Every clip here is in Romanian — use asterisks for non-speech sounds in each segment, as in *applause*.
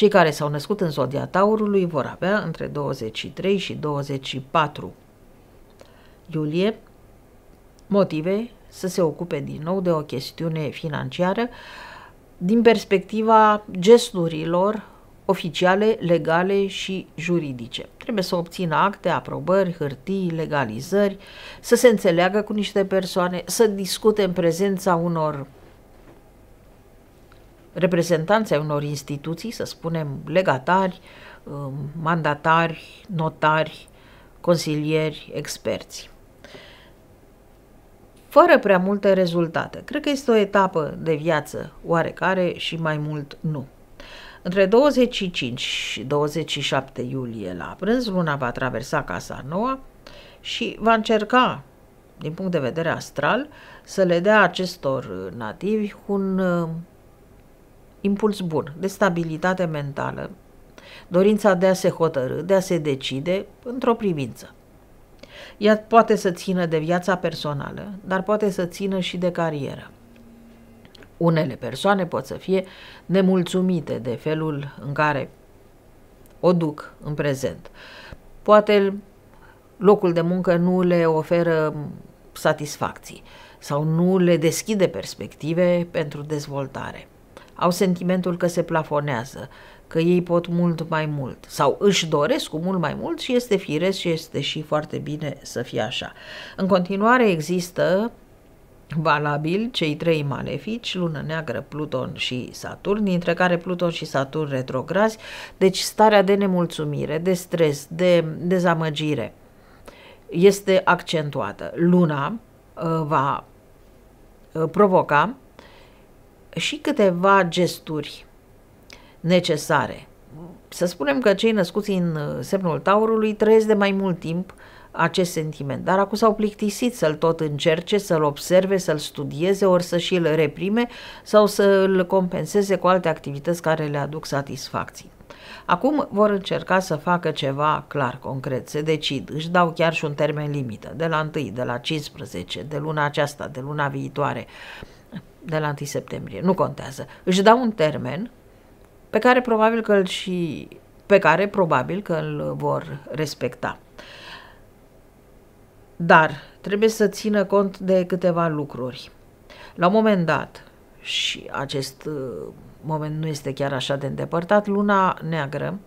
Cei care s-au născut în zodia taurului vor avea între 23 și 24 iulie motive să se ocupe din nou de o chestiune financiară din perspectiva gesturilor oficiale, legale și juridice. Trebuie să obțină acte, aprobări, hârtii, legalizări, să se înțeleagă cu niște persoane, să discute în prezența unor reprezentanții ai unor instituții, să spunem legatari, um, mandatari, notari, consilieri, experți. Fără prea multe rezultate. Cred că este o etapă de viață oarecare și mai mult nu. Între 25 și 27 iulie la prânz, luna va traversa casa noua și va încerca, din punct de vedere astral, să le dea acestor nativi un um, impuls bun, de stabilitate mentală, dorința de a se hotărâ, de a se decide într-o privință. Ea poate să țină de viața personală, dar poate să țină și de carieră. Unele persoane pot să fie nemulțumite de felul în care o duc în prezent. Poate locul de muncă nu le oferă satisfacții sau nu le deschide perspective pentru dezvoltare au sentimentul că se plafonează, că ei pot mult mai mult sau își doresc cu mult mai mult și este firesc și este și foarte bine să fie așa. În continuare există valabil cei trei malefici, lună neagră, Pluton și Saturn, dintre care Pluton și Saturn retrograzi, deci starea de nemulțumire, de stres, de dezamăgire este accentuată. Luna uh, va uh, provoca și câteva gesturi necesare. Să spunem că cei născuți în uh, semnul taurului trăiesc de mai mult timp acest sentiment, dar acum s-au plictisit să-l tot încerce, să-l observe, să-l studieze, ori să și-l reprime sau să-l compenseze cu alte activități care le aduc satisfacții. Acum vor încerca să facă ceva clar, concret, se decid, își dau chiar și un termen limită, de la 1, de la 15, de luna aceasta, de luna viitoare de la 1 septembrie, nu contează. Își dau un termen pe care probabil că îl și pe care probabil că îl vor respecta. Dar trebuie să țină cont de câteva lucruri. La un moment dat, și acest uh, moment nu este chiar așa de îndepărtat, luna neagră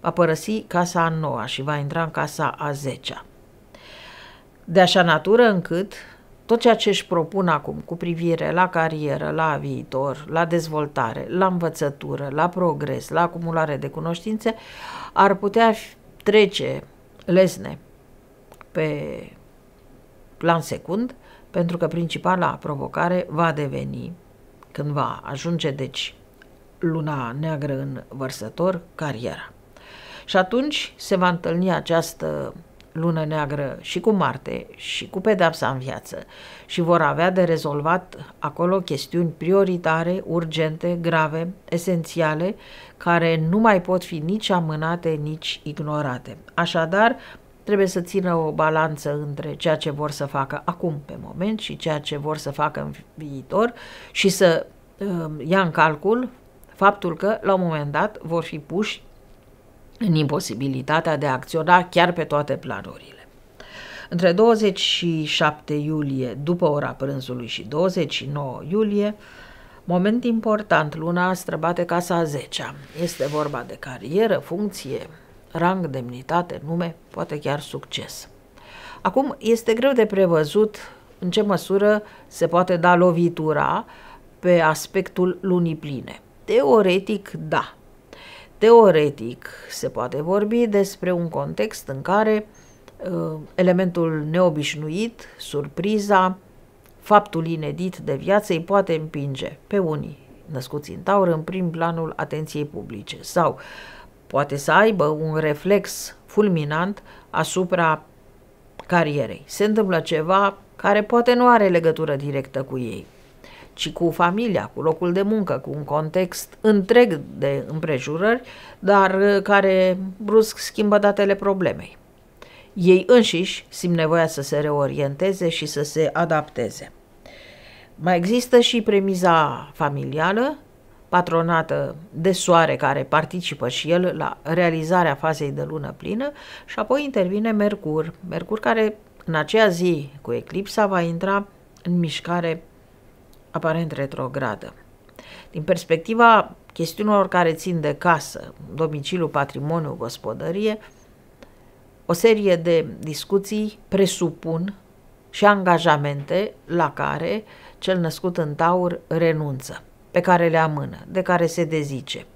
va părăsi casa a noua și va intra în casa a zecea. De așa natură încât tot ceea ce își propun acum cu privire la carieră, la viitor, la dezvoltare, la învățătură, la progres, la acumulare de cunoștințe, ar putea trece lesne pe plan secund, pentru că principala provocare va deveni, când va ajunge, deci, luna neagră în vărsător, cariera. Și atunci se va întâlni această lună neagră și cu Marte și cu pedapsa în viață și vor avea de rezolvat acolo chestiuni prioritare, urgente, grave, esențiale, care nu mai pot fi nici amânate, nici ignorate. Așadar, trebuie să țină o balanță între ceea ce vor să facă acum, pe moment, și ceea ce vor să facă în viitor și să uh, ia în calcul faptul că, la un moment dat, vor fi puși în imposibilitatea de a acționa chiar pe toate planurile. Între 27 iulie, după ora prânzului, și 29 iulie, moment important, luna străbate casa 10 -a. Este vorba de carieră, funcție, rang, demnitate, nume, poate chiar succes. Acum, este greu de prevăzut în ce măsură se poate da lovitura pe aspectul lunii pline. Teoretic, da, Teoretic, se poate vorbi despre un context în care uh, elementul neobișnuit, surpriza, faptul inedit de viață îi poate împinge pe unii născuți în taur în prim planul atenției publice sau poate să aibă un reflex fulminant asupra carierei. Se întâmplă ceva care poate nu are legătură directă cu ei ci cu familia, cu locul de muncă, cu un context întreg de împrejurări, dar uh, care brusc schimbă datele problemei. Ei înșiși simt nevoia să se reorienteze și să se adapteze. Mai există și premiza familială, patronată de soare care participă și el la realizarea fazei de lună plină și apoi intervine Mercur, Mercur care în aceea zi cu eclipsa va intra în mișcare aparent retrogradă. Din perspectiva chestiunilor care țin de casă, domiciliu, patrimoniu, gospodărie, o serie de discuții presupun și angajamente la care cel născut în taur renunță, pe care le amână, de care se dezice,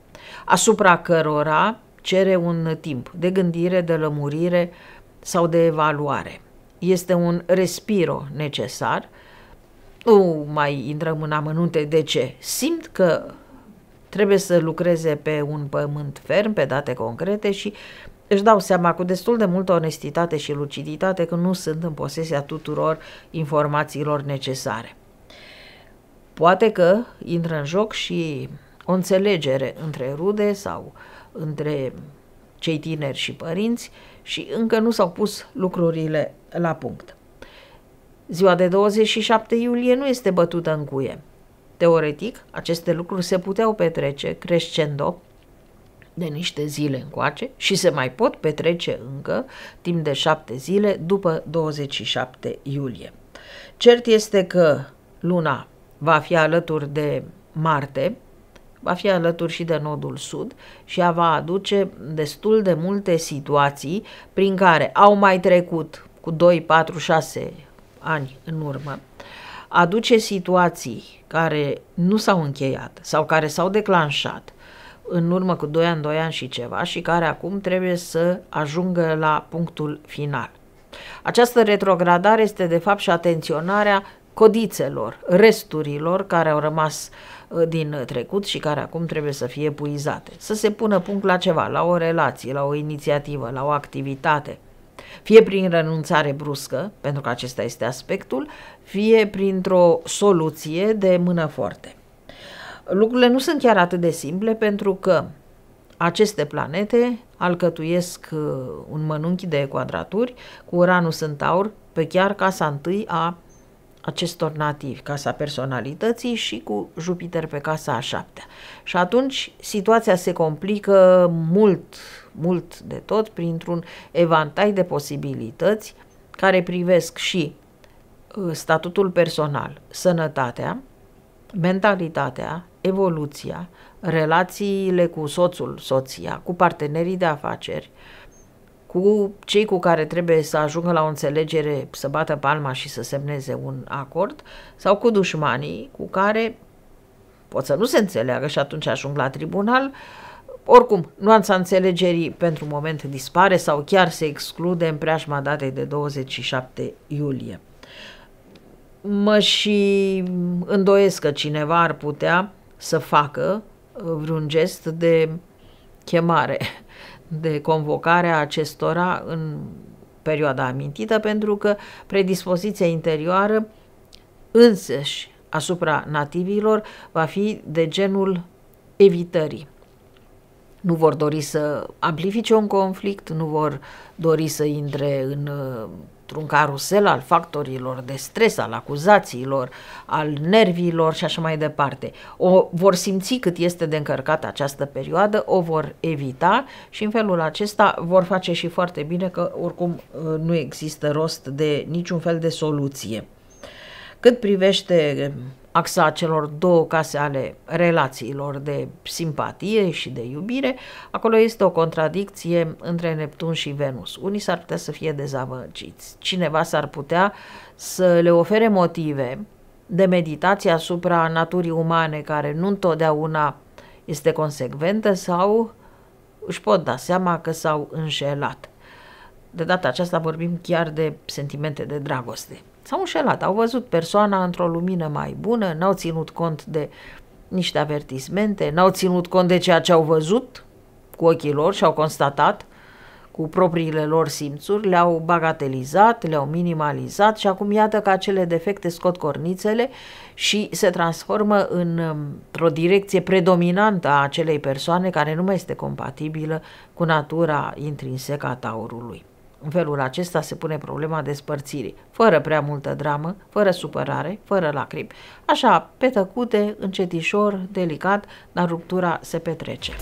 asupra cărora cere un timp de gândire, de lămurire sau de evaluare. Este un respiro necesar nu mai intrăm în amănunte de ce. Simt că trebuie să lucreze pe un pământ ferm, pe date concrete și își dau seama cu destul de multă onestitate și luciditate că nu sunt în posesia tuturor informațiilor necesare. Poate că intră în joc și o înțelegere între rude sau între cei tineri și părinți și încă nu s-au pus lucrurile la punct. Ziua de 27 iulie nu este bătută în cuie. Teoretic, aceste lucruri se puteau petrece crescendo de niște zile încoace și se mai pot petrece încă timp de șapte zile după 27 iulie. Cert este că luna va fi alături de Marte, va fi alături și de nodul sud și ea va aduce destul de multe situații prin care au mai trecut cu 2, 4, 6 ani în urmă, aduce situații care nu s-au încheiat sau care s-au declanșat în urmă cu 2 ani, 2 ani și ceva și care acum trebuie să ajungă la punctul final. Această retrogradare este de fapt și atenționarea codițelor, resturilor care au rămas uh, din trecut și care acum trebuie să fie puizate. Să se pună punct la ceva, la o relație, la o inițiativă, la o activitate – fie prin renunțare bruscă, pentru că acesta este aspectul, fie printr-o soluție de mână foarte. Lucrurile nu sunt chiar atât de simple pentru că aceste planete alcătuiesc uh, un mănunchi de quadraturi cu Uranus în Taur pe chiar casa întâi a acestor nativi, casa personalității și cu Jupiter pe casa a șaptea. Și atunci situația se complică mult mult de tot printr-un evantai de posibilități care privesc și uh, statutul personal, sănătatea, mentalitatea, evoluția, relațiile cu soțul, soția, cu partenerii de afaceri, cu cei cu care trebuie să ajungă la o înțelegere, să bată palma și să semneze un acord, sau cu dușmanii cu care pot să nu se înțeleagă și atunci ajung la tribunal, uh, oricum, nuanța înțelegerii pentru moment dispare sau chiar se exclude în preajma datei de 27 iulie. Mă și îndoiesc că cineva ar putea să facă uh, vreun gest de chemare, *laughs* de convocare a acestora în perioada amintită, pentru că predispoziția interioară însăși asupra nativilor va fi de genul evitării nu vor dori să amplifice un conflict, nu vor dori să intre în, un carusel al factorilor de stres, al acuzațiilor, al nervilor și așa mai departe. O vor simți cât este de încărcată această perioadă, o vor evita și în felul acesta vor face și foarte bine că oricum nu există rost de niciun fel de soluție. Cât privește axa celor două case ale relațiilor de simpatie și de iubire, acolo este o contradicție între Neptun și Venus. Unii s-ar putea să fie dezamăgiți, cineva s-ar putea să le ofere motive de meditație asupra naturii umane, care nu întotdeauna este consecventă sau își pot da seama că s-au înșelat. De data aceasta vorbim chiar de sentimente de dragoste. S-au înșelat, au văzut persoana într-o lumină mai bună, n-au ținut cont de niște avertismente, n-au ținut cont de ceea ce au văzut cu ochii lor și au constatat cu propriile lor simțuri, le-au bagatelizat, le-au minimalizat și acum iată că acele defecte scot cornițele și se transformă în, într-o direcție predominantă a acelei persoane care nu mai este compatibilă cu natura intrinsecă a taurului. În felul acesta se pune problema despărțirii, fără prea multă dramă, fără supărare, fără lacrimi. Așa, petăcute, încetișor, delicat, dar ruptura se petrece.